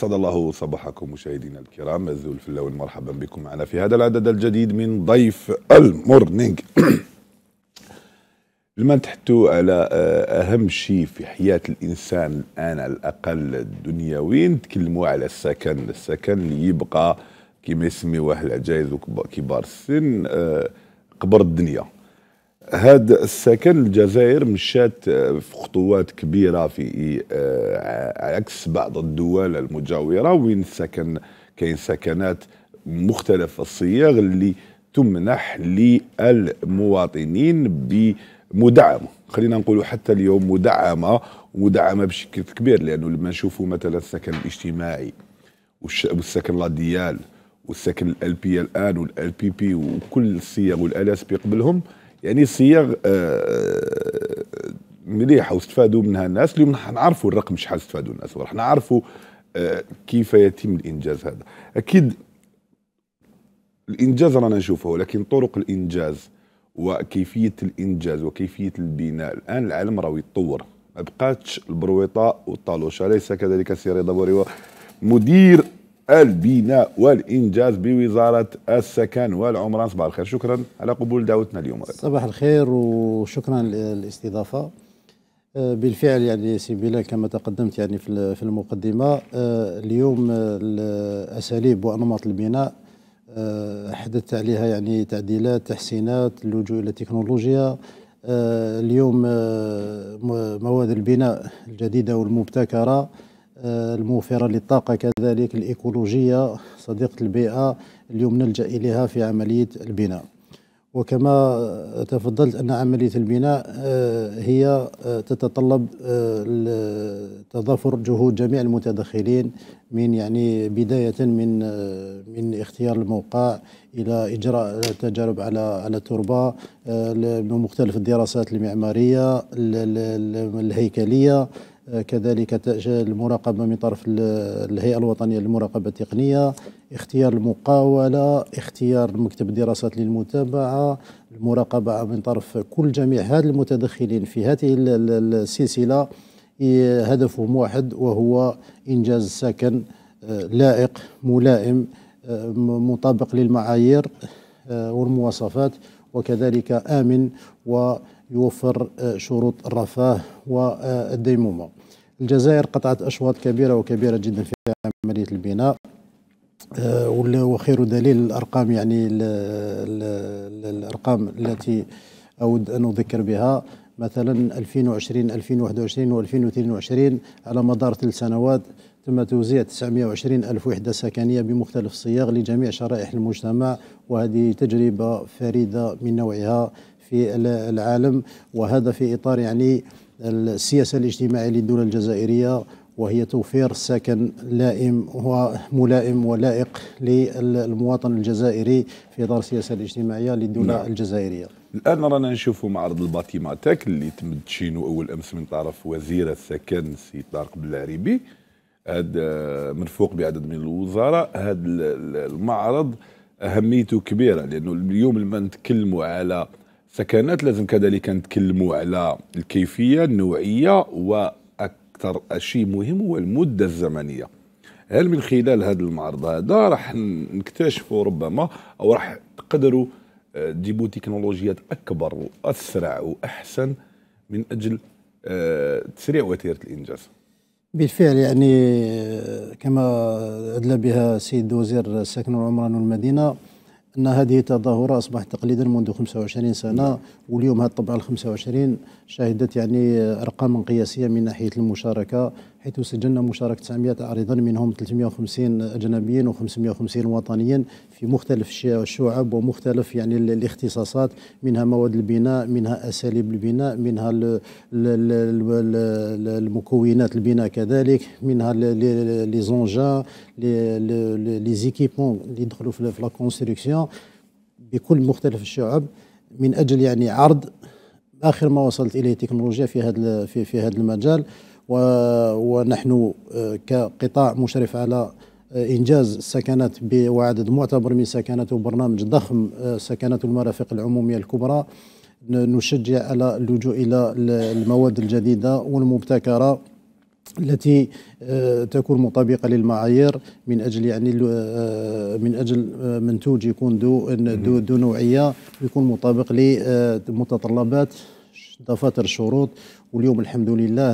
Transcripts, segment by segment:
أسعد الله صباحكم مشاهدينا الكرام الزول في اللون مرحبا بكم معنا في هذا العدد الجديد من ضيف المورنينغ لما نتحدثوا على آه، أهم شيء في حياة الإنسان الآن على الأقل الدنيوي نتكلموا على السكن السكن اللي يبقى كما يسميوه العجائز وكبار السن آه، قبر الدنيا هذا السكن الجزائر مشات آه، في خطوات كبيرة في آه، عكس بعض الدول المجاورة وين السكن كاين سكنات مختلف الصيغ اللي تمنح للمواطنين بمدعمة خلينا نقولوا حتى اليوم مدعمة مدعمة بشكل كبير لأنه لما نشوفوا مثلا السكن الاجتماعي والسكن لاديال والسكن الالبي الان والال بي وكل الصيغ والال اس بي قبلهم يعني صيغ آه، آه، مليحه واستفادوا منها الناس اليوم نعرفوا الرقم شحال استفادوا الناس وراح نعرفوا آه، كيف يتم الانجاز هذا اكيد الانجاز رانا نشوفه ولكن طرق الانجاز وكيفيه الانجاز وكيفيه البناء الان العالم راه يتطور ما بقاتش البرويطه والطالوشه ليس كذلك سيري رضا مدير البناء والانجاز بوزاره السكن والعمران صباح الخير شكرا على قبول دعوتنا اليوم صباح الخير وشكرا للاستضافه آه، بالفعل يعني سي بلال كما تقدمت يعني في المقدمه آه، اليوم آه، الاساليب وانماط البناء حدثت عليها يعني تعديلات تحسينات اللجوء الى التكنولوجيا اليوم مواد البناء الجديده والمبتكره الموفرة للطاقة كذلك الإيكولوجية صديقة البيئة اليوم نلجأ إليها في عملية البناء وكما تفضلت أن عملية البناء آه، هي آه، تتطلب آه، تضافر جهود جميع المتدخلين من يعني بداية من من اختيار الموقع إلى إجراء تجارب على على التربة من مختلف الدراسات المعمارية الهيكلية كذلك المراقبة من طرف الهيئة الوطنية للمراقبة التقنية اختيار المقاولة اختيار مكتب الدراسات للمتابعة المراقبة من طرف كل جميع هذه المتدخلين في هذه السلسلة هدفهم واحد وهو إنجاز سكن آه، لائق ملائم آه، مطابق للمعايير آه، والمواصفات وكذلك آمن و يوفر آه، شروط الرفاه والديمومه. الجزائر قطعت اشواط كبيره وكبيره جدا في عمليه البناء آه، وخير دليل الارقام يعني الارقام التي اود ان اذكر بها مثلا 2020 2021 و2022 على مدار ثلاث سنوات تم توزيع 920 ألف وحدة سكنية بمختلف الصياغ لجميع شرائح المجتمع وهذه تجربة فريدة من نوعها في العالم وهذا في إطار يعني السياسة الاجتماعية للدولة الجزائرية وهي توفير سكن لائم وملائم ولائق للمواطن الجزائري في إطار السياسة الاجتماعية للدولة نعم. الجزائرية الان رانا نشوفوا معرض ماتاك اللي تم تشينو اول امس من طرف وزير السكن سي طارق بلعريبي هذا مرفوق بعدد من الوزراء هذا المعرض اهميته كبيره لانه اليوم لما نتكلموا على سكنات لازم كذلك نتكلموا على الكيفيه النوعيه واكثر شيء مهم هو المده الزمنيه هل من خلال هذا المعرض هذا راح نكتشفوا ربما او راح تقدروا آه، تجيبوا تكنولوجيات اكبر واسرع واحسن من اجل آه، تسريع وتيره الانجاز بالفعل يعني آه، كما ادلى بها السيد وزير السكن والعمران والمدينه ان هذه التظاهره اصبحت تقليدا منذ 25 سنه واليوم هذه الطبعه ال 25 شهدت يعني ارقاما قياسيه من ناحيه المشاركه حيث سجلنا مشاركة 900 عريضا منهم 350 أجنبيين و550 وطنيا في مختلف الشعب ومختلف يعني الاختصاصات منها مواد البناء منها أساليب البناء منها المكونات البناء كذلك منها لي زونجا لي زيكيبون اللي يدخلوا في لا كونستركسيون بكل مختلف الشعب من أجل يعني عرض آخر ما وصلت إليه التكنولوجيا في هذا في هذا المجال ونحن آه، كقطاع مشرف على آه، إنجاز السكنات وعدد معتبر من السكنات وبرنامج ضخم آه، سكنات المرافق العمومية الكبرى نشجع على اللجوء إلى المواد الجديدة والمبتكرة التي تكون مطابقه للمعايير من اجل يعني من اجل منتوج يكون ذو ذو نوعيه ويكون مطابق لمتطلبات دفاتر الشروط واليوم الحمد لله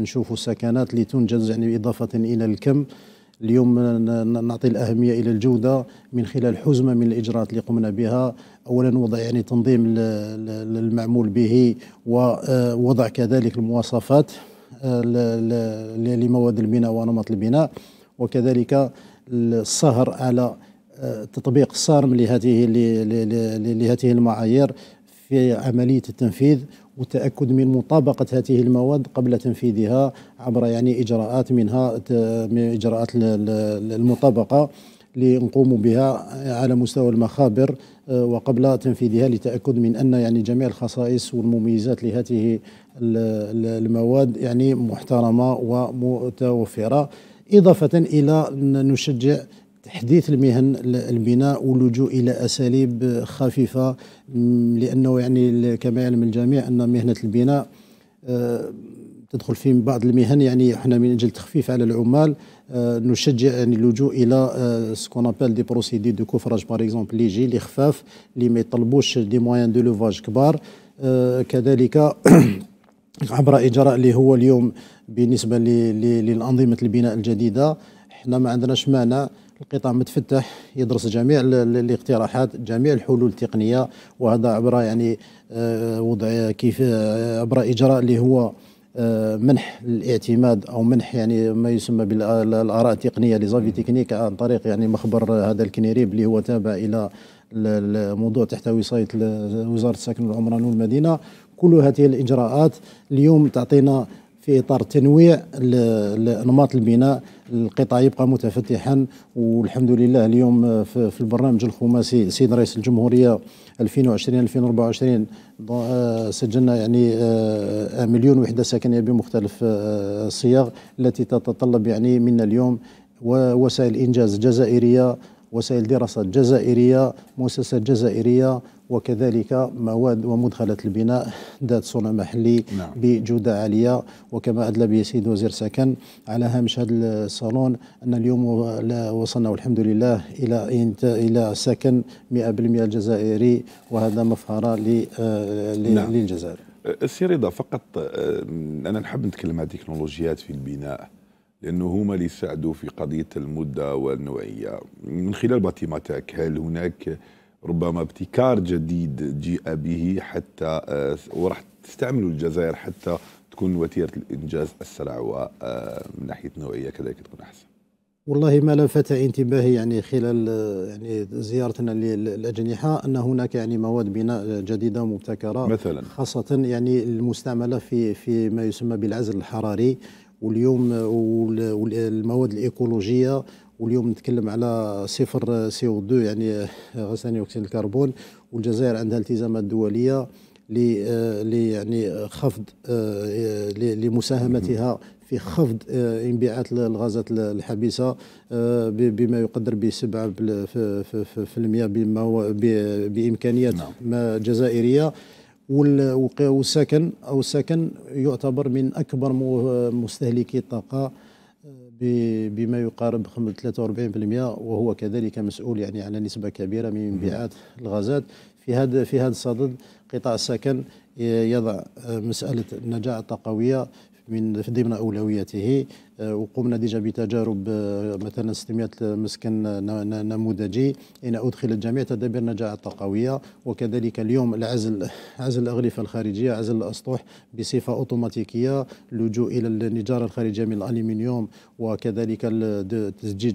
نشوف سكنات اللي تنجز يعني إضافة إلى الكم اليوم نعطي الأهمية إلى الجودة من خلال حزمة من الإجراءات اللي قمنا بها أولا وضع يعني تنظيم المعمول به ووضع آه، كذلك المواصفات آه، لمواد البناء ونمط البناء وكذلك السهر على آه، تطبيق صارم لهذه لهذه المعايير في عملية التنفيذ والتاكد من مطابقه هذه المواد قبل تنفيذها عبر يعني اجراءات منها من اجراءات المطابقه لنقوم بها على مستوى المخابر آه، وقبل تنفيذها لتاكد من ان يعني جميع الخصائص والمميزات لهذه المواد يعني محترمه ومتوفره اضافه الى نشجع تحديث المهن البناء واللجوء الى اساليب خفيفه لانه يعني كما يعلم الجميع ان مهنه البناء آه، تدخل في بعض المهن يعني احنا من اجل التخفيف على العمال آه، نشجع يعني اللجوء الى سكون ابال دي بروسيدي دو كوفراج باغ اكزومبل لي اللي خفاف اللي ما يطلبوش دي موان دو لوفاج كبار آه، كذلك عبر اجراء اللي هو اليوم بالنسبه للانظمه البناء الجديده حنا ما عندناش مانع القطاع متفتح يدرس جميع الاقتراحات جميع الحلول التقنيه وهذا عبر يعني آه، وضع كيف آه، عبر اجراء اللي هو آه، منح الاعتماد او منح يعني ما يسمى بالاراء التقنيه لزافي تكنيك عن طريق يعني مخبر هذا الكنيريب اللي هو تابع الى الموضوع تحت وصايه وزاره السكن والعمران والمدينه كل هذه الاجراءات اليوم تعطينا في اطار تنويع انماط البناء القطاع يبقى متفتحا والحمد لله اليوم في البرنامج الخماسي سيد رئيس الجمهوريه 2020 2024 آه، سجلنا يعني آه، آه، مليون وحده سكنيه بمختلف الصيغ التي تتطلب يعني منا اليوم وسائل انجاز جزائريه وسائل دراسات جزائريه مؤسسات جزائريه وكذلك مواد ومدخلات البناء ذات صنع محلي نعم. بجودة عالية وكما أدلى به السيد وزير سكن على هامش هذا الصالون أن اليوم وصلنا والحمد لله إلى إلى سكن 100% الجزائري وهذا مفخرة آه، نعم. للجزائر السي أه، رضا فقط آه، أنا نحب نتكلم عن تكنولوجيات في البناء لانه هما اللي يساعدوا في قضيه المده والنوعيه من خلال باتيماتك هل هناك ربما ابتكار جديد جيء به حتى آه، وراح تستعمله الجزائر حتى تكون وتيره الانجاز اسرع ومن آه، ناحيه نوعيه كذلك تكون احسن. والله ما لفت انتباهي يعني خلال آه، يعني زيارتنا للاجنحه ان هناك يعني مواد بناء جديده مبتكره مثلا خاصه يعني المستعمله في في ما يسمى بالعزل الحراري واليوم والمواد الايكولوجيه واليوم نتكلم على صفر سي او 2 يعني ثاني اكسيد الكربون والجزائر عندها التزامات دوليه لي يعني خفض لمساهمتها في خفض انبعاث الغازات الحبيسه بما يقدر ب 7% بما هو بامكانيات نعم. جزائريه والسكن او السكن يعتبر من اكبر مستهلكي الطاقه بما يقارب 43% وهو كذلك مسؤول يعني على نسبه كبيره من مبيعات الغازات في هذا في هذا الصدد قطاع السكن يضع آه، مساله النجاعه الطاقويه من ضمن اولوياته وقمنا ديجا بتجارب آه، مثلا 600 مسكن نموذجي إن أدخلت جميع تدابير النجاعة الطاقوية وكذلك اليوم العزل عزل الأغلفة الخارجية عزل الأسطح بصفة أوتوماتيكية اللجوء إلى النجارة الخارجية من الألمنيوم وكذلك التزجيج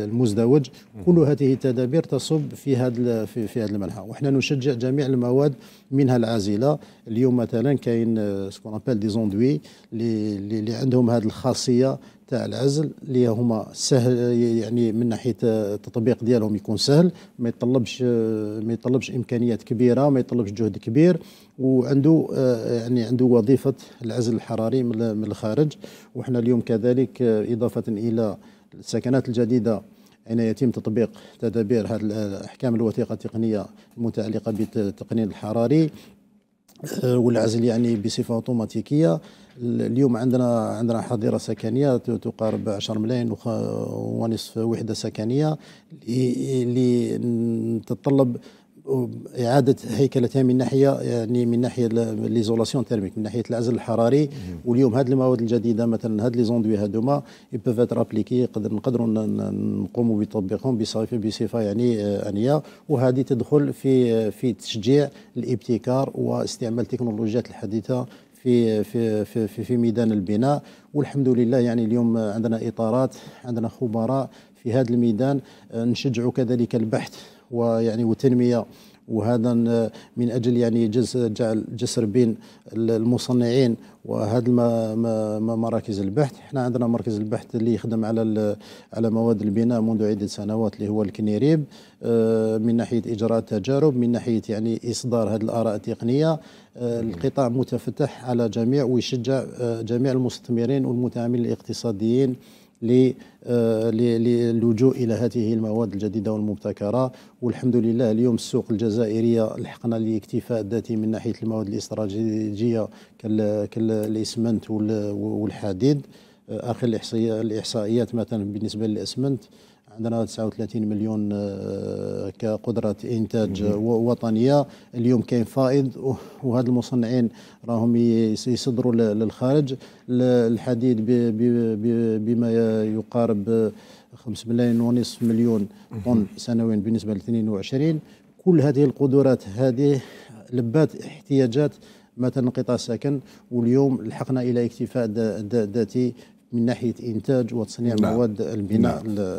المزدوج كل هذه التدابير تصب في هذا في, في هذا المنحى وحنا نشجع جميع المواد منها العازلة اليوم مثلا كاين سكون ابل دي زوندوي اللي عندهم هذا الخاص الشخصيه تاع العزل اللي هما سهل يعني من ناحيه التطبيق ديالهم يكون سهل ما يطلبش ما يطلبش امكانيات كبيره ما يطلبش جهد كبير وعنده يعني عنده وظيفه العزل الحراري من الخارج وحنا اليوم كذلك اضافه الى السكنات الجديده أين يتم تطبيق تدابير هذه الأحكام الوثيقة التقنية المتعلقة بالتقنين الحراري آه، والعزل يعني بصفه اوتوماتيكيه اليوم عندنا عندنا حظيره سكنيه تقارب 10 ملايين ونصف وحده سكنيه اللي تتطلب اعاده هيكلتها من ناحيه يعني من ناحيه ليزولاسيون تيرميك من ناحيه العزل الحراري واليوم هذه المواد الجديده مثلا هاد لي زوندوي هذوما يبوف اتر ابليكي يقدر نقدروا نقوموا بتطبيقهم بصفه بصفه يعني آه، انيه وهذه تدخل في آه، في تشجيع الابتكار واستعمال التكنولوجيات الحديثه في آه، في في في ميدان البناء والحمد لله يعني اليوم عندنا اطارات عندنا خبراء في هذا الميدان نشجع كذلك البحث ويعني وتنميه وهذا من اجل يعني جعل جسر بين المصنعين وهذا مراكز البحث احنا عندنا مركز البحث اللي يخدم على على مواد البناء منذ عده سنوات اللي هو الكنيريب آه، من ناحيه اجراء تجارب من ناحيه يعني اصدار هذه الاراء التقنيه آه، القطاع متفتح على جميع ويشجع آه، جميع المستثمرين والمتعاملين الاقتصاديين آه، للجوء الى هذه المواد الجديده والمبتكره والحمد لله اليوم السوق الجزائريه لحقنا الاكتفاء الذاتي من ناحيه المواد الاستراتيجيه كالاسمنت والحديد آه، اخر الاحصائيات مثلا بالنسبه للاسمنت عندنا 39 مليون آه، كقدره انتاج وطنيه اليوم كاين فائض وهاد المصنعين راهم يصدروا للخارج الحديد بما يقارب 5 ملايين ونصف مليون طن سنويا بالنسبه ل 22 كل هذه القدرات هذه لبات احتياجات مثلا قطاع السكن واليوم لحقنا الى اكتفاء ذاتي من ناحيه انتاج وتصنيع نعم. مواد البناء نعم.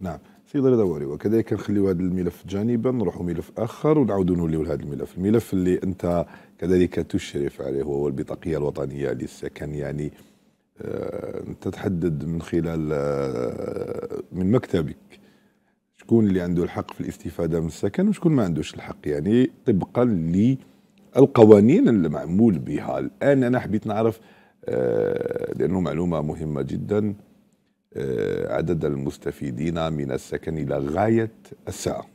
نعم سيد رضا وكذلك نخليو هذا الملف جانبا نروحوا ملف اخر ونعاودوا نوليو لهذا الملف الملف اللي انت كذلك تشرف عليه وهو البطاقيه الوطنيه للسكن يعني آه تحدد من خلال آه من مكتبك شكون اللي عنده الحق في الاستفاده من السكن وشكون ما عندوش الحق يعني طبقا للقوانين المعمول بها الان انا حبيت نعرف آه لانه معلومه مهمه جدا آه، عدد المستفيدين من السكن إلى غاية الساعة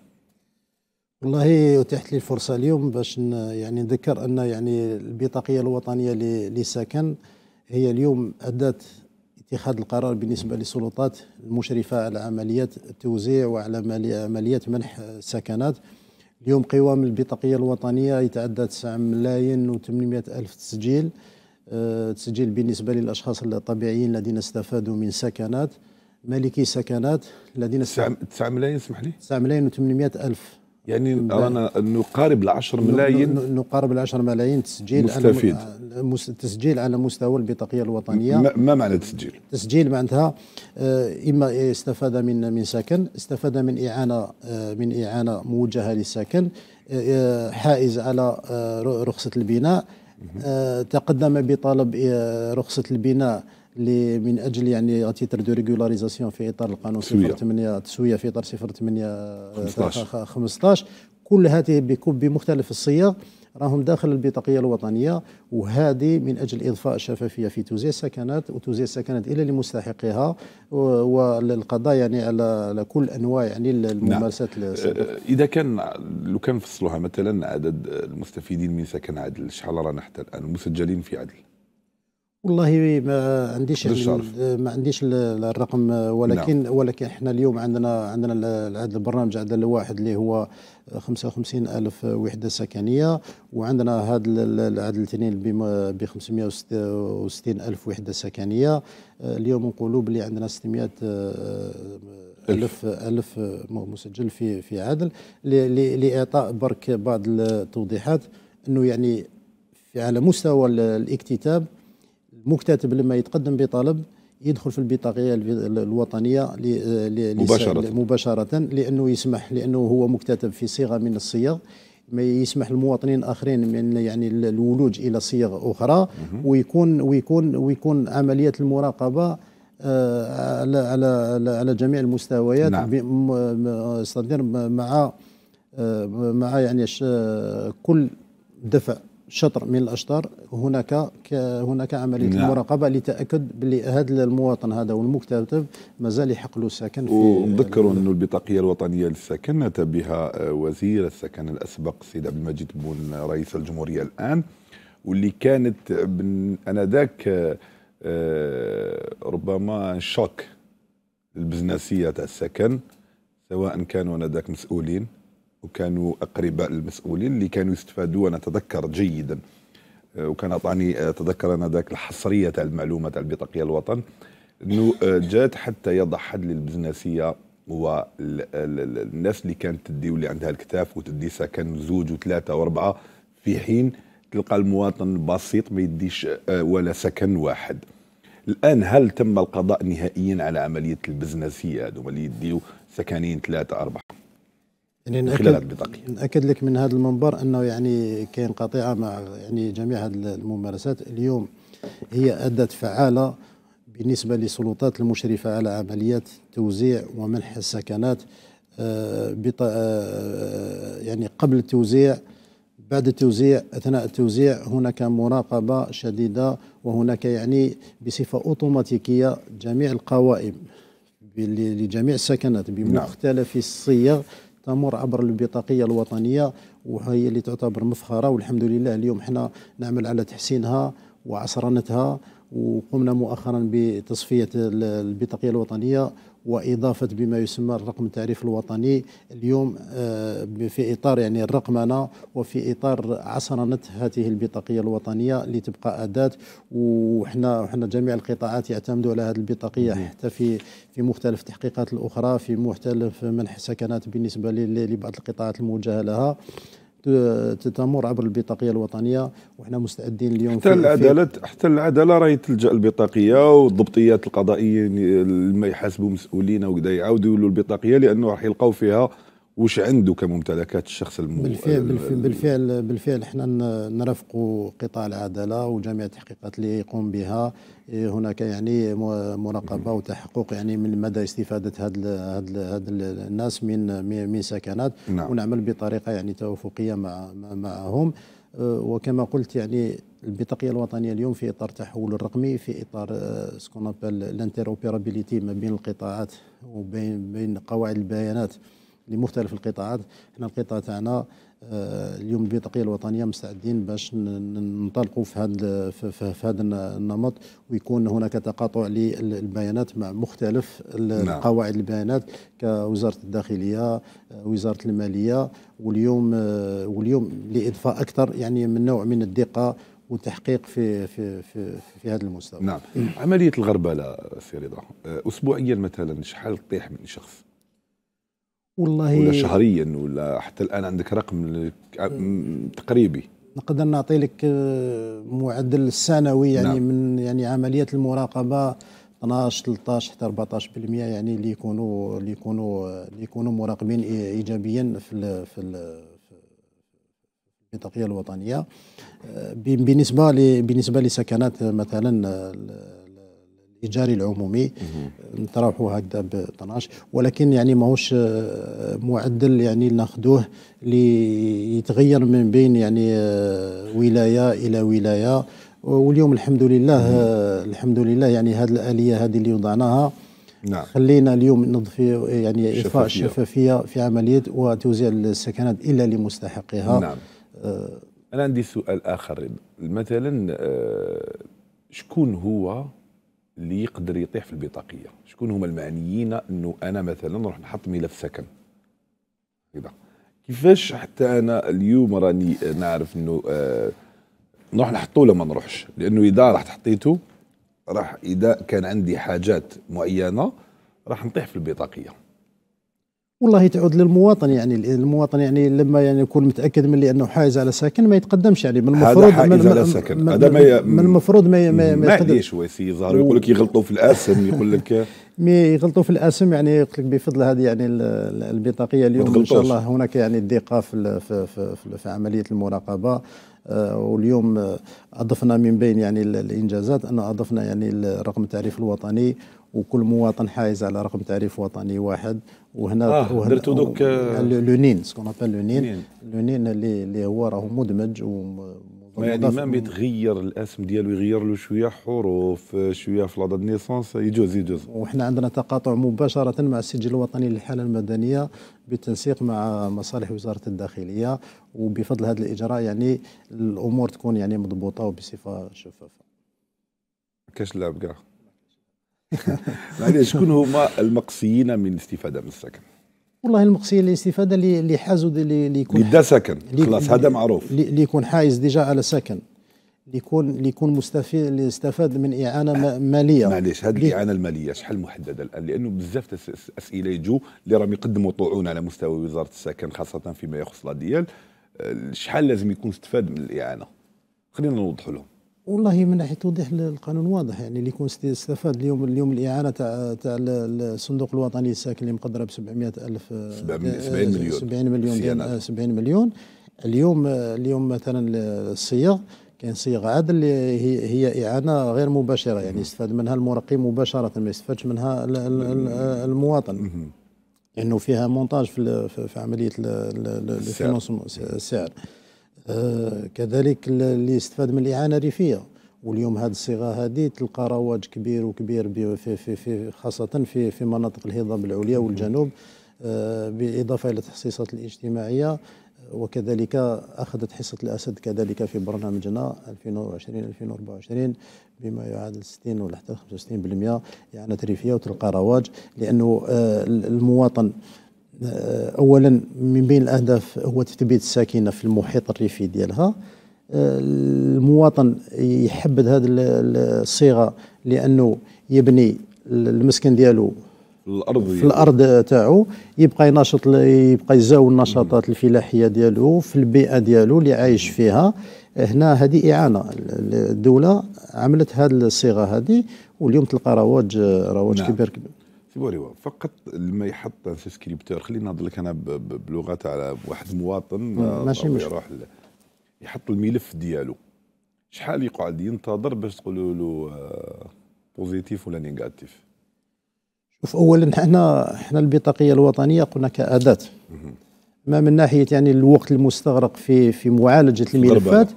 والله اتيحت لي الفرصه اليوم باش يعني نذكر ان يعني البطاقيه الوطنيه للسكن هي اليوم اداه اتخاذ القرار بالنسبه للسلطات المشرفه على عمليات التوزيع وعلى عمليات منح السكنات اليوم قوام البطاقيه الوطنيه يتعدى 9 ملايين و800 الف تسجيل آه، تسجيل بالنسبة للأشخاص الطبيعيين الذين استفادوا من سكنات مالكي سكنات الذين 9 ملايين اسمح لي 9 ملايين و800 ألف يعني رانا نقارب ال 10 ملايين نقارب ال 10 ملايين تسجيل مستفيد على آه، تسجيل على مستوى البطاقيه الوطنيه ما معنى تسجيل؟ تسجيل معناتها آه، اما استفاد من من سكن استفاد من اعانه من اعانه موجهه للسكن حائز على رخصه البناء آه، تقدم بطلب آه، رخصه البناء من اجل يعني اتيتر دو ريغولاريزاسيون في اطار القانون 08 تسويه في اطار 08 15 آه، كل هذه بمختلف الصيغ راهم داخل البطاقيه الوطنيه وهذه من اجل اضفاء الشفافيه في توزيع السكنات وتوزيع السكنات الى لمستحقيها والقضاء يعني على كل انواع يعني نعم. الممارسات نعم. اذا كان لو كان نفصلوها مثلا عدد المستفيدين من سكن عدل شحال رانا حتى يعني الان المسجلين في عدل والله ما عنديش ما عنديش الرقم ولكن نعم. ولكن احنا اليوم عندنا عندنا البرنامج عدل واحد اللي هو 55 ألف وحدة سكنية وعندنا هذا العدد الاثنين ب 560 ألف وحدة سكنية آه، اليوم نقولوا بلي عندنا 600 آه، ألف ألف مسجل في في عدل لإعطاء برك بعض التوضيحات أنه يعني على مستوى الاكتتاب المكتتب لما يتقدم بطلب يدخل في البطاقية الوطنية مباشرة مباشرة لأنه يسمح لأنه هو مكتتب في صيغة من الصيغ ما يسمح للمواطنين الاخرين من يعني الولوج الى صيغ اخرى ويكون ويكون ويكون عمليه المراقبه آه، على على على جميع المستويات نعم. مع آه، مع يعني كل دفع شطر من الاشطار هناك هناك عمليه نعم. مراقبه لتاكد بلي هذا المواطن هذا والمكتتب مازال يحق له السكن في ونذكر انه البطاقيه الوطنيه للسكن اتى بها آه، وزير السكن الاسبق السيد عبد المجيد بون رئيس الجمهوريه الان واللي كانت انذاك آه، آه، ربما شوك البزنسيه تاع السكن سواء كانوا انذاك مسؤولين وكانوا أقرباء المسؤولين اللي كانوا يستفادوا أنا أتذكر جيدا آه، وكان أعطاني آه، أتذكر أنا ذاك الحصرية تاع المعلومة تاع البطاقية الوطن أنه آه، جات حتى يضع حد للبزنسية والناس اللي كانت تدي واللي عندها الكتاف وتدي سكن زوج وثلاثة وأربعة في حين تلقى المواطن بسيط ما يديش ولا سكن واحد الان هل تم القضاء نهائيا على عمليه البزنسيه هذوما اللي يديو سكنين ثلاثه اربعه يعني من خلال البطاقية نأكد لك من هذا المنبر أنه يعني كاين قطيعة مع يعني جميع هذه الممارسات اليوم هي أدت فعالة بالنسبة للسلطات المشرفة على عمليات توزيع ومنح السكنات آه، آه، آه، يعني قبل التوزيع بعد التوزيع اثناء التوزيع هناك مراقبه شديده وهناك يعني بصفه اوتوماتيكيه جميع القوائم لجميع السكنات نعم. بمختلف الصيغ تمر عبر البطاقيه الوطنيه وهي اللي تعتبر مفخره والحمد لله اليوم احنا نعمل على تحسينها وعصرنتها وقمنا مؤخرا بتصفيه البطاقيه الوطنيه واضافه بما يسمى الرقم التعريف الوطني اليوم آه، في اطار يعني الرقمنه وفي اطار عصرنه هذه البطاقيه الوطنيه لتبقى اداه وحنا وحنا جميع القطاعات يعتمدوا على هذه البطاقيه حتى في في مختلف التحقيقات الاخرى في مختلف منح سكنات بالنسبه لبعض القطاعات الموجهه لها تتمر عبر البطاقيه الوطنيه وحنا مستعدين اليوم حتى العداله حتى العداله راهي تلجا البطاقيه والضبطيات القضائيين اللي ما يحاسبوا مسؤولين وكذا يعاودوا يولوا البطاقيه لانه راح يلقاو فيها وش عنده كممتلكات الشخص المو... بالفعل بالفعل بالفعل, بالفعل احنا نرافقوا قطاع العداله وجميع التحقيقات اللي يقوم بها إيه، هناك يعني مراقبه وتحقق يعني من مدى استفاده هاد الـ هاد, الـ هاد الـ الناس من من سكنات نعم. ونعمل بطريقه يعني توافقيه مع معهم إيه، وكما قلت يعني البطاقيه الوطنيه اليوم في اطار التحول الرقمي في اطار سكون إيه، لانتروبيرابيليتي ما بين القطاعات وبين بين قواعد البيانات لمختلف القطاعات احنا القطاع تاعنا آه، اليوم البطاقيه الوطنيه مستعدين باش ننطلقوا في هذا في هذا النمط ويكون هناك تقاطع للبيانات مع مختلف نعم. قواعد البيانات كوزاره الداخليه آه، وزاره الماليه واليوم آه، واليوم لاضفاء اكثر يعني من نوع من الدقه والتحقيق في في في, في هذا المستوى نعم عمليه الغربله سي رضا اسبوعيا مثلا شحال تطيح من شخص والله ولا شهريا ولا حتى الان عندك رقم تقريبي نقدر نعطي لك آه، معدل سنوي يعني نعم. من يعني عمليات المراقبه 12 13 حتى 14% يعني اللي يكونوا اللي يكونوا اللي يكونوا مراقبين ايجابيا في ال في البطاقيه الوطنيه آه، بالنسبه بالنسبه لسكنات مثلا آه، التجاري العمومي نطرحوا هكذا ب 12 ولكن يعني ماهوش آه، معدل يعني ناخذوه اللي يتغير من بين يعني آه، ولايه الى ولايه واليوم الحمد لله آه، الحمد لله يعني هذه الاليه هذه اللي وضعناها نعم. خلينا اليوم نضفي يعني اضفاء الشفافيه في عمليه وتوزيع السكنات الا لمستحقها نعم آه انا عندي سؤال اخر مثلا آه شكون هو اللي يقدر يطيح في البطاقيه شكون هما المعنيين انه انا مثلا نروح نحط ملف سكن كذا كيفاش حتى انا اليوم راني نعرف انه آه نروح نحطه ولا ما نروحش لانه اذا رحت تحطيته راح اذا كان عندي حاجات معينه راح نطيح في البطاقيه والله تعود للمواطن يعني المواطن يعني لما يعني يكون متاكد من انه حائز على ساكن ما يتقدمش يعني من المفروض هذا حائز على ساكن هذا ما من المفروض ما ما, ما يقدمش وفي ظهر يقول لك يغلطوا في الاسم يقول لك مي يغلطوا في الاسم يعني قلت لك بفضل هذه يعني البطاقيه اليوم ان شاء الله هناك يعني الدقه في في, في, في عمليه المراقبه آه، واليوم اضفنا من بين يعني الانجازات ان اضفنا يعني رقم التعريف الوطني وكل مواطن حائز على رقم تعريف وطني واحد وهنا آه وهنا درتو دوك آه. لو نين سكون ابل لو نين لو نين اللي اللي هو راه مدمج و ما يعني ما يتغير الاسم ديالو يغير له شويه حروف شويه في لادا نيسونس يجوز يجوز وحنا عندنا تقاطع مباشره مع السجل الوطني للحاله المدنيه بالتنسيق مع مصالح وزاره الداخليه وبفضل هذا الاجراء يعني الامور تكون يعني مضبوطه وبصفه شفافه كاش لعب كاع معليش شكون هما المقصيين من الاستفاده من السكن؟ والله المقصيين الاستفاده اللي حازوا اللي يكون اللي سكن خلاص هذا معروف اللي يكون حايز ديجا على سكن اللي يكون اللي يكون مستفيد اللي استفاد من اعانه آه. ماليه معليش هذه الاعانه الماليه شحال محدده الان لانه بزاف اسئله يجوا اللي راهم يقدموا طعون على مستوى وزاره السكن خاصه فيما يخص ديال آه، شحال لازم يكون استفاد من الاعانه خلينا نوضحوا لهم والله من ناحيه توضيح القانون واضح يعني اللي يكون استفاد اليوم اليوم الاعانه تاع تاع الصندوق الوطني للساكن اللي مقدره ب 700 الف 70 آه، مليون 70 مليون 70 آه، مليون اليوم اليوم مثلا الصيغ كاين صيغ عادل هي هي اعانه غير مباشره يعني يستفاد منها المرقي مباشره ما يستفادش منها المواطن لانه فيها مونتاج في عمليه الفينونسمون السعر آه، كذلك اللي يستفاد من الاعانه الريفيه واليوم هذه الصيغه هذه تلقى رواج كبير وكبير في في في خاصه في في مناطق الهضاب العليا والجنوب آه، بالاضافه الى التخصيصات الاجتماعيه وكذلك اخذت حصه الاسد كذلك في برنامجنا 2020 2024 بما يعادل 60 ولا حتى 65% يعني ريفيه وتلقى رواج لانه آه، المواطن آه، اولا من بين الاهداف هو تثبيت الساكنه في المحيط الريفي ديالها آه، المواطن يحبذ هذه الصيغه لانه يبني المسكن ديالو الارض في الارض تاعو يبقى يناشط يبقى يزاول النشاطات الفلاحيه ديالو في البيئه ديالو اللي عايش فيها هنا هذه اعانه الدوله عملت هذه الصيغه هذه واليوم تلقى رواج رواج نعم. كبير, كبير سي فقط لما يحط ان سكريبتور خلينا نهضر لك انا بلغه تاع واحد مواطن ماشي مش يروح ل... يحط الملف ديالو شحال يقعد ينتظر باش تقولوا له بوزيتيف آه، ولا نيجاتيف شوف اولا حنا حنا البطاقيه الوطنيه قلنا كاداه ما من ناحيه يعني الوقت المستغرق في في معالجه الملفات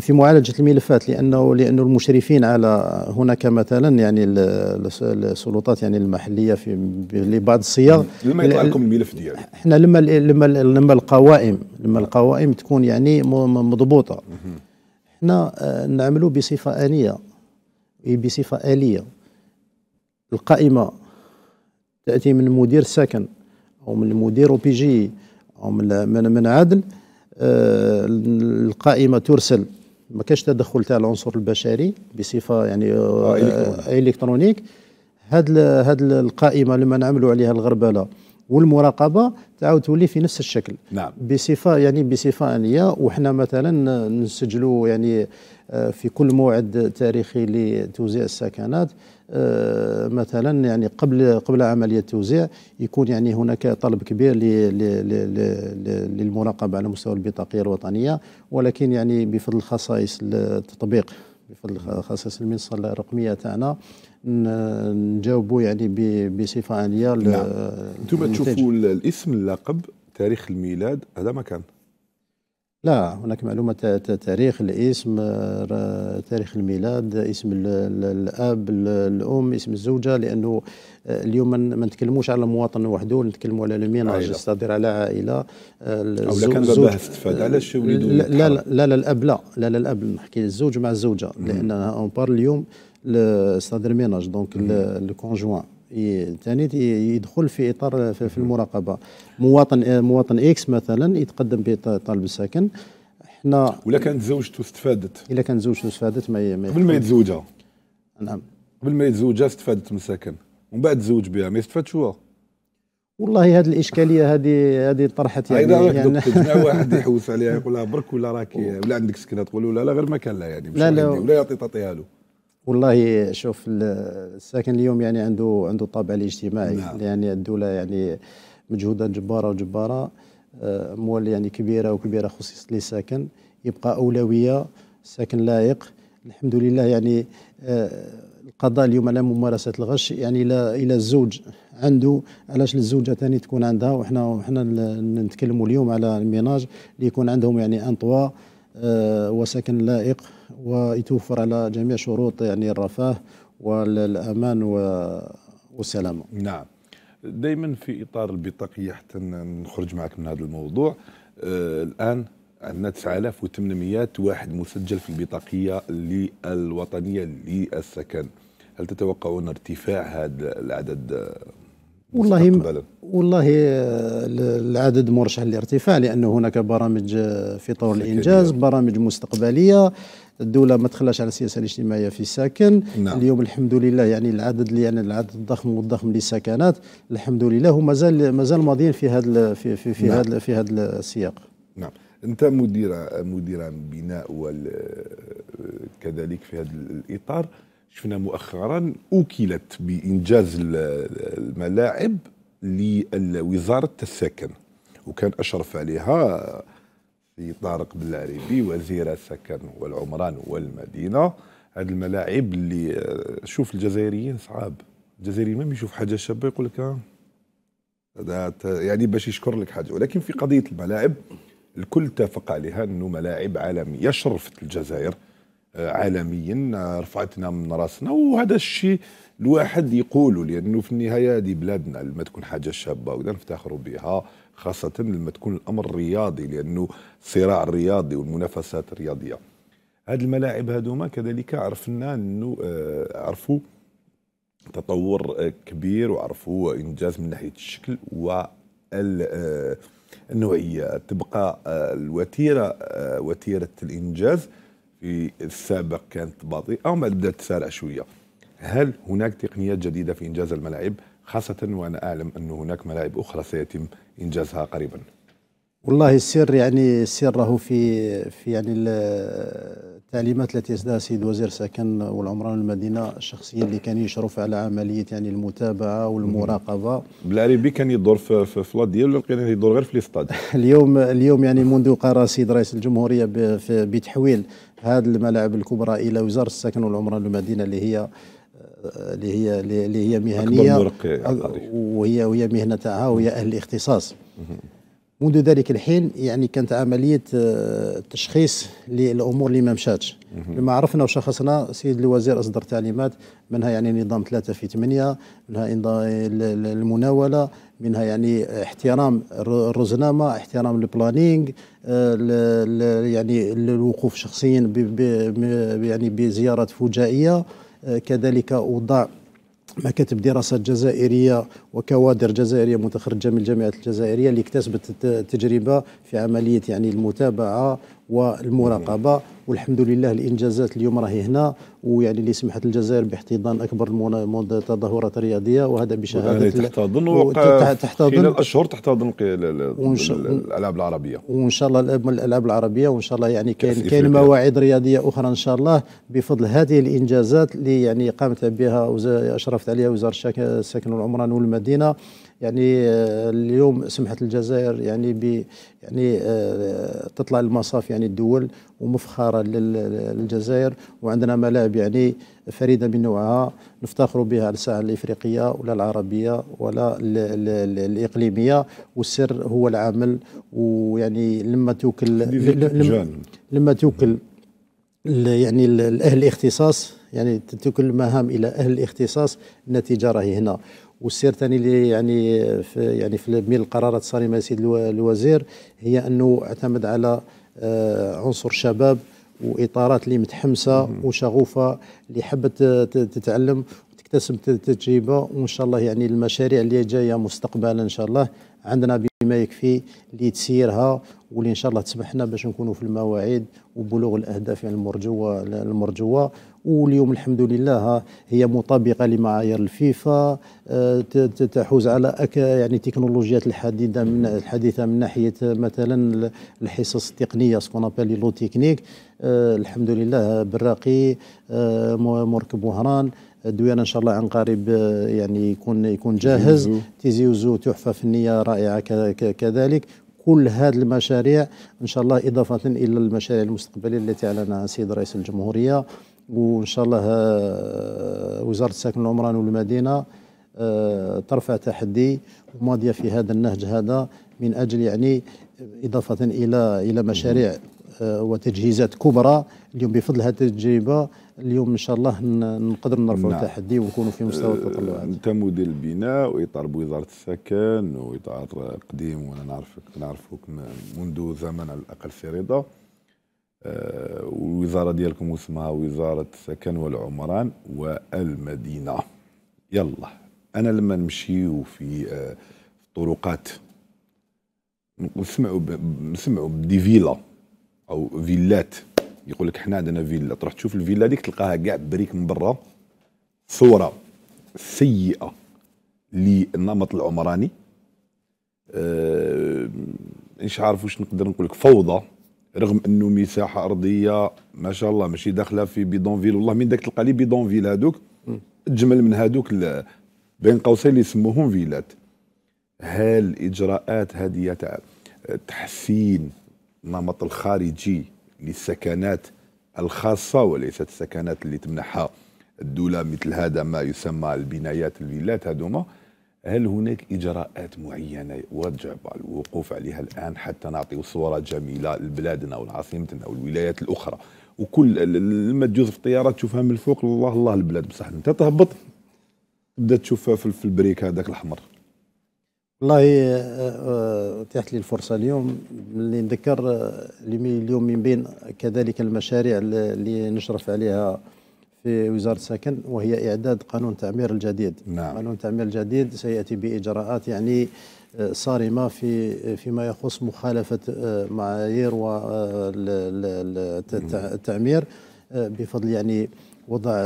في معالجه الملفات لانه لانه المشرفين على هناك مثلا يعني السلطات يعني المحليه في لبعض الصيغ لما يطلع لكم الملف ديالك احنا لما لما لما القوائم لما القوائم تكون يعني مضبوطه احنا آه، نعملوا بصفه انيه إيه بصفه اليه القائمه تاتي من مدير سكن او من مدير او بي جي او من من عدل آه، القائمه ترسل ما كاش تدخل تاع العنصر البشري بصفه يعني آه, آه،, آه، إلكترونيك. هاد هاد القائمه لما نعملوا عليها الغربله والمراقبه تعاود تولي في نفس الشكل نعم. بصفه يعني بصفه انيه وحنا مثلا نسجلوا يعني آه، في كل موعد تاريخي لتوزيع السكنات آه، مثلا يعني قبل قبل عمليه التوزيع يكون يعني هناك طلب كبير للمراقبه على مستوى البطاقيه الوطنيه ولكن يعني بفضل خصائص التطبيق بفضل خصائص المنصه الرقميه تاعنا نجاوبوا يعني بصفه عاليه نعم آه، انتم تشوفوا الاسم اللقب تاريخ الميلاد هذا ما كان لا هناك معلومة تاريخ الاسم آه، تاريخ الميلاد اسم الأب الأم اسم الزوجة لأنه آه، اليوم ما نتكلموش على مواطن وحده نتكلموا على لومين نستدير على عائلة آه، أو كان استفاد علاش لا لا لا الأب لا لا لا الأب نحكي الزوج مع الزوجة لأن أون بار اليوم استادير ميناج دونك الكونجوان ثاني يدخل في اطار في المراقبه مواطن مواطن اكس مثلا يتقدم بطلب السكن حنا ولا كانت زوجته استفادت الا كانت زوجته استفادت ما ما قبل ما يتزوجها نعم قبل ما يتزوجها استفادت من السكن ومن بعد تزوج بها ما يستفادش هو والله هذه الاشكاليه هذه هذه طرحت يعني اذا يعني واحد يحوس عليها يقول لها برك ولا راكي ولا عندك سكنه تقول له لا لا غير ما كان لا يعني مش لا لا ولا يعطي تعطيها له والله شوف الساكن اليوم يعني عنده عنده طابع الاجتماعي نعم. يعني الدوله يعني مجهودا جباره وجباره آه، اموال يعني كبيره وكبيره خصصت للساكن يبقى اولويه ساكن لائق الحمد لله يعني آه، القضاء اليوم على ممارسه الغش يعني الى الى الزوج عنده علاش الزوجه ثاني تكون عندها وحنا وحنا نتكلموا اليوم على الميناج اللي يكون عندهم يعني انطوا آه، وسكن لائق ويتوفر على جميع شروط يعني الرفاه والامان والسلامه. نعم. دائما في اطار البطاقيه حتى نخرج معك من هذا الموضوع آه، الان عندنا 9800 واحد مسجل في البطاقيه الوطنيه للسكن هل تتوقعون ارتفاع هذا العدد والله والله آه، العدد مرشح للارتفاع لان هناك برامج آه، في طور الانجاز برامج مستقبليه الدوله ما تخلاش على السياسه الاجتماعيه في ساكن نعم. اليوم الحمد لله يعني العدد اللي يعني العدد الضخم والضخم للسكنات الحمد لله ومازال مازال ماضيين في هذا في في في نعم. هذا في هذا السياق نعم انت مدير مدير بناء وكذلك آه، في هذا الاطار شفنا مؤخرا أوكلت بإنجاز الملاعب لوزارة السكن وكان أشرف عليها في طارق بلعريبي وزير السكن والعمران والمدينة هذه الملاعب اللي شوف الجزائريين صعاب الجزائريين ما يشوف حاجة شابة يقول لك آه، هذا يعني باش يشكر لك حاجة ولكن في قضية الملاعب الكل اتفق عليها أنه ملاعب عالمية شرفت الجزائر عالميا رفعتنا من راسنا وهذا الشيء الواحد يقوله لانه في النهايه دي بلادنا لما تكون حاجه شابه وكذا نفتخروا بها خاصه لما تكون الامر رياضي لانه الصراع الرياضي والمنافسات الرياضيه هاد الملاعب هذوما كذلك عرفنا انه آه، عرفوا تطور آه، كبير وعرفوا انجاز من ناحيه الشكل و آه، النوعيه تبقى الوتيره وتيره الانجاز في السابق كانت بطيئة وما بدأت تسارع شوية هل هناك تقنيات جديدة في إنجاز الملاعب خاصة وأنا أعلم أن هناك ملاعب أخرى سيتم إنجازها قريباً والله السر يعني سره في في يعني التعليمات التي اصدرها السيد وزير سكن والعمران المدينة الشخصيه اللي كان يشرف على عملية يعني المتابعة والمراقبة بالعربي كان يدور في في ديالو ولا لقينا يدور غير في ستاد اليوم اليوم يعني منذ قرار السيد رئيس الجمهورية بتحويل هذه الملاعب الكبرى إلى وزارة السكن والعمران المدينة اللي هي اللي هي اللي هي مهنيه وهي وهي مهنه تاعها وهي اهل الاختصاص منذ ذلك الحين يعني كانت عمليه آه، تشخيص للامور اللي ما مشاتش لما عرفنا وشخصنا السيد الوزير اصدر تعليمات منها يعني نظام ثلاثة في ثمانية منها المناوله منها يعني احترام الرزنامه احترام البلانينغ آه، يعني الوقوف شخصيا يعني بزيارات فجائيه آه، كذلك وضع مكاتب دراسات جزائرية وكوادر جزائرية متخرجة من الجامعات الجزائرية اللي اكتسبت التجربة في عملية يعني المتابعة والمراقبه والحمد لله الانجازات اليوم راهي هنا ويعني اللي سمحت الجزائر باحتضان اكبر تظاهرات رياضيه وهذا بشهاده تحتضن تحتضن خلال الاشهر تحتضن الالعاب العربيه وان شاء الله الالعاب العربيه وان شاء الله يعني كاين كاين مواعيد رياضيه اخرى ان شاء الله بفضل هذه الانجازات اللي يعني قامت بها اشرفت عليها وزاره السكن والعمران والمدينه يعني آه، اليوم سمحت الجزائر يعني ب يعني آه، تطلع المصاف يعني الدول ومفخره للجزائر وعندنا ملاعب يعني فريده من نوعها نفتخر بها على الساحه الافريقيه ولا العربيه ولا الاقليميه والسر هو العمل ويعني لما توكل لما, لما توكل يعني الاهل الاختصاص يعني توكل المهام الى اهل الاختصاص النتيجه راهي هنا والسير الثاني اللي يعني في يعني في من القرارات الصارمه السيد الوزير هي انه اعتمد على آه، عنصر شباب واطارات اللي متحمسه وشغوفه اللي حبت تتعلم وتكتسب تجربه وان شاء الله يعني المشاريع اللي جايه مستقبلا ان شاء الله عندنا بما يكفي اللي تسيرها واللي ان شاء الله تسمح لنا باش نكونوا في المواعيد وبلوغ الاهداف يعني المرجوه المرجوه واليوم الحمد لله هي مطابقه لمعايير الفيفا آه، تحوز على يعني تكنولوجيات الحديثه من الحديثه من ناحيه مثلا الحصص التقنيه سكون ابالي لو تكنيك الحمد لله براقي آه، مركب وهران دويان ان شاء الله عن قريب آه، يعني يكون يكون جاهز تيزيوزو تحفه فنيه رائعه كذلك كل هذه المشاريع ان شاء الله اضافه الى المشاريع المستقبليه التي اعلنها السيد رئيس الجمهوريه وان شاء الله آه، وزاره السكن والعمران والمدينه آه، ترفع تحدي وماضيه في هذا النهج هذا من اجل يعني اضافه الى الى مشاريع آه، وتجهيزات كبرى اليوم بفضل هذه التجربه اليوم ان شاء الله نقدر نرفع نعم. تحدي ونكونوا في مستوى التطلعات. انت مدير البناء واطار بوزاره السكن واطار قديم وانا نعرفك نعرفك منذ زمن على الاقل في رضا. آه، والوزاره ديالكم اسمها وزاره السكن والعمران والمدينه يلا انا لما نمشيو آه، في الطرقات نسمعوا نسمعوا بدي فيلا او فيلات يقول لك حنا عندنا فيلا تروح تشوف الفيلا ديك تلقاها كاع بريك من برا صوره سيئه للنمط العمراني أه مش عارف واش نقدر نقول لك فوضى رغم انه مساحه ارضيه ما شاء الله ماشي داخله في بيدونفيل والله من داك تلقى لي بيدونفيل هذوك تجمل من هذوك بين قوسين اللي يسموهم فيلات هل اجراءات هذه تاع تحسين النمط الخارجي للسكنات الخاصه وليست السكنات اللي تمنحها الدوله مثل هذا ما يسمى البنايات الفيلات هذوما هل هناك إجراءات معينة وجب الوقوف عليها الآن حتى نعطي صورة جميلة لبلادنا ولعاصمتنا والولايات الأخرى وكل لما تجوز في الطيارة تشوفها من الفوق الله الله البلاد بصح أنت تهبط تبدا تشوفها في البريك هذاك الأحمر والله آه، آه، اتاحت لي الفرصه اليوم اللي نذكر آه، اليوم من بين كذلك المشاريع اللي نشرف عليها في وزارة السكن وهي إعداد قانون التعمير الجديد نعم. قانون التعمير الجديد سيأتي بإجراءات يعني آه، صارمة في آه، فيما يخص مخالفة آه، معايير التعمير بفضل يعني وضع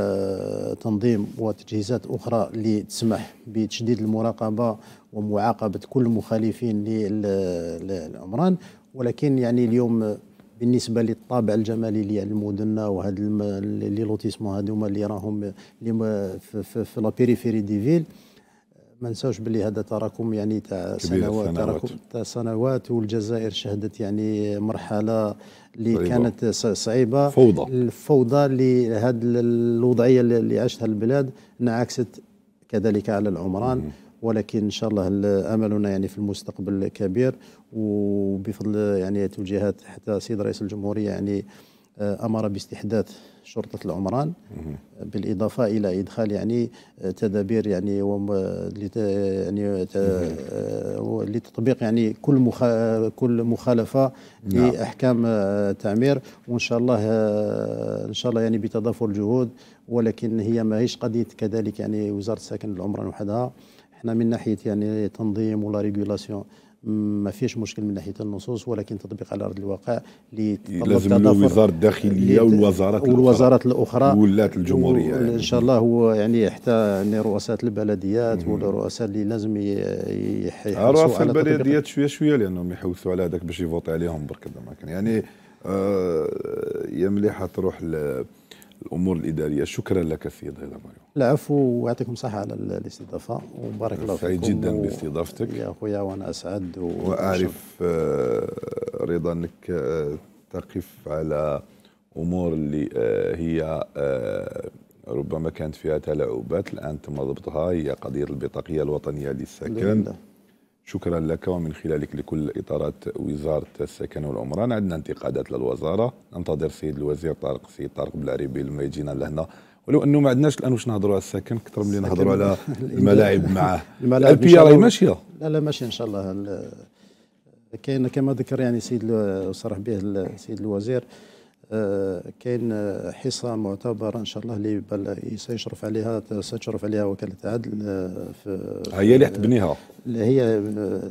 تنظيم وتجهيزات أخرى لتسمح بتشديد المراقبة ومعاقبة كل المخالفين للعمران ولكن يعني اليوم بالنسبه للطابع الجمالي ديال المدن وهاد لي لوتيسمون هذوما اللي راهم اللي في, لا بيريفيري دي فيل ما نساوش بلي هذا تراكم يعني تاع سنوات تراكم تاع سنوات والجزائر شهدت يعني مرحله اللي كانت صعيبه فوضى الفوضى اللي هذه الوضعيه اللي عاشتها البلاد انعكست كذلك على العمران مم. ولكن ان شاء الله املنا يعني في المستقبل كبير وبفضل يعني توجيهات حتى سيد رئيس الجمهوريه يعني آه، امر باستحداث شرطه العمران بالاضافه الى ادخال يعني آه، تدابير يعني يعني آه، لتطبيق يعني كل كل مخالفه نعم. لاحكام التعمير وان شاء الله ان شاء الله يعني بتضافر الجهود ولكن هي ماهيش قضيه كذلك يعني وزاره السكن العمران وحدها احنا من ناحيه يعني تنظيم ولا ريغولاسيون ما فيش مشكل من ناحيه النصوص ولكن تطبيق على ارض الواقع لازم له وزاره الداخليه والوزارات والوزارات الاخرى, ولات الجمهوريه يعني. ان شاء الله هو يعني حتى يعني رؤساء البلديات والرؤساء اللي لازم يحوسوا رؤساء البلديات شويه شويه لانهم يحوسوا على هذاك باش يفوت عليهم برك يعني آه يا مليحه تروح الامور الاداريه شكرا لك سيد هيدا ماريو العفو ويعطيكم الصحه على الاستضافه وبارك الله فيكم سعيد جدا و... باستضافتك يا خويا وانا اسعد و... واعرف آه، رضا انك آه، تقف على امور اللي آه، هي ربما كانت فيها تلاعبات الان تم ضبطها هي قضيه البطاقيه الوطنيه للسكن شكرا لك ومن خلالك لكل إطارات وزارة السكن والعمران عندنا انتقادات للوزارة ننتظر السيد الوزير طارق السيد طارق بلعريبي لما يجينا لهنا ولو انه ما عندناش الان واش نهضروا على السكن اكثر من اللي نهضروا على الملاعب الملاعب البي راهي ماشيه لا لا ماشيه ان شاء الله كاين كما ذكر يعني السيد وصرح به السيد الوزير كاين حصه معتبره ان شاء الله اللي سيشرف عليها ستشرف عليها وكاله عدل آه، في هي اللي حتبنيها هي آه،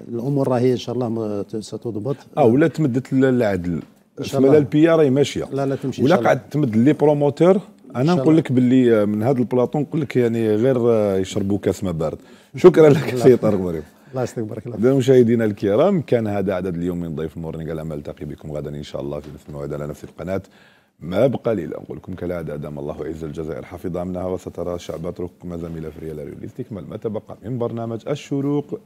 الامور راهي ان شاء الله ستضبط اه ولا تمدت للعدل شمال البيا راهي ماشيه لا لا تمشي ولا قعد تمد لي بروموتور انا نقول لك باللي آه، من هذا البلاطون نقول لك يعني غير يشربوا كاس ما بارد شكرا لك سي طارق مريم الله يسلمك بارك الله فيك مشاهدينا الكرام كان هذا عدد اليوم من ضيف مورنينغ الأمل نلتقي بكم غدا إن شاء الله في نفس الموعد على نفس القناة ما بقى لي أقول لكم كالعادة دام الله عز الجزائر حفظ أمنها وسترى شعبات أترككم زميل في ريال الاستكمال ما تبقى من برنامج الشروق